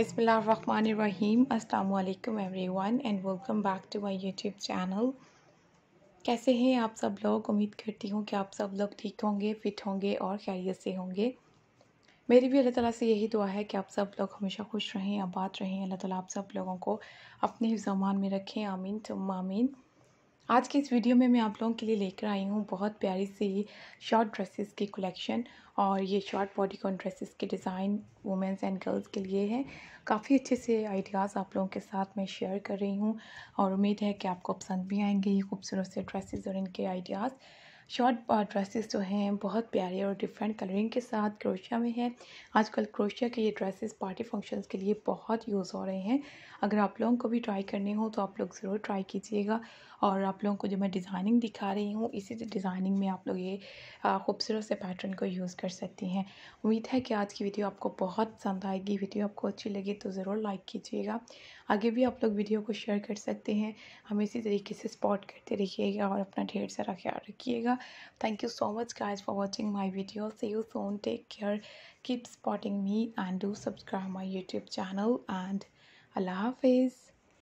अल्लाम everyone and welcome back to my YouTube channel कैसे हैं आप सब लोग उम्मीद करती हूँ कि आप सब लोग ठीक होंगे फिट होंगे और खैरियत से होंगे मेरी भी अल्लाह ताला से यही दुआ है कि आप सब लोग हमेशा खुश रहें आबाद रहें अल्लाह ताला आप सब लोगों को अपने हिफ्जमान में रखें आमीन तुम आमीन आज के इस वीडियो में मैं आप लोगों के लिए लेकर आई हूँ बहुत प्यारी सी शॉर्ट ड्रेसेस की कलेक्शन और ये शॉर्ट बॉडीकॉन ड्रेसेस के डिज़ाइन वुमेंस एंड गर्ल्स के लिए है काफ़ी अच्छे से आइडियाज़ आप लोगों के साथ मैं शेयर कर रही हूँ और उम्मीद है कि आपको पसंद भी आएंगे ये खूबसूरत से ड्रेसेस और इनके आइडियाज़ शॉर्ट ड्रेसेस जो हैं बहुत प्यारे और डिफरेंट कलरिंग के साथ क्रोशिया में हैं आजकल क्रोशिया के ये ड्रेसेस पार्टी फंक्शंस के लिए बहुत यूज़ हो रहे हैं अगर आप लोगों को भी ट्राई करने हो तो आप लोग ज़रूर ट्राई कीजिएगा और आप लोगों को जो मैं डिज़ाइनिंग दिखा रही हूँ इसी डिज़ाइनिंग में आप लोग ये खूबसूरत से पैटर्न को यूज़ कर सकती हैं उम्मीद है कि आज की वीडियो आपको बहुत पसंद आएगी वीडियो आपको अच्छी लगी तो ज़रूर लाइक कीजिएगा आगे भी आप लोग वीडियो को शेयर कर सकते हैं हम इसी तरीके से सपोर्ट करते रहिएगा और अपना ढेर सारा ख्याल रखिएगा Thank you so much guys for watching my video. See you soon. Take care. Keep supporting me and do subscribe my YouTube channel and Allah Hafiz.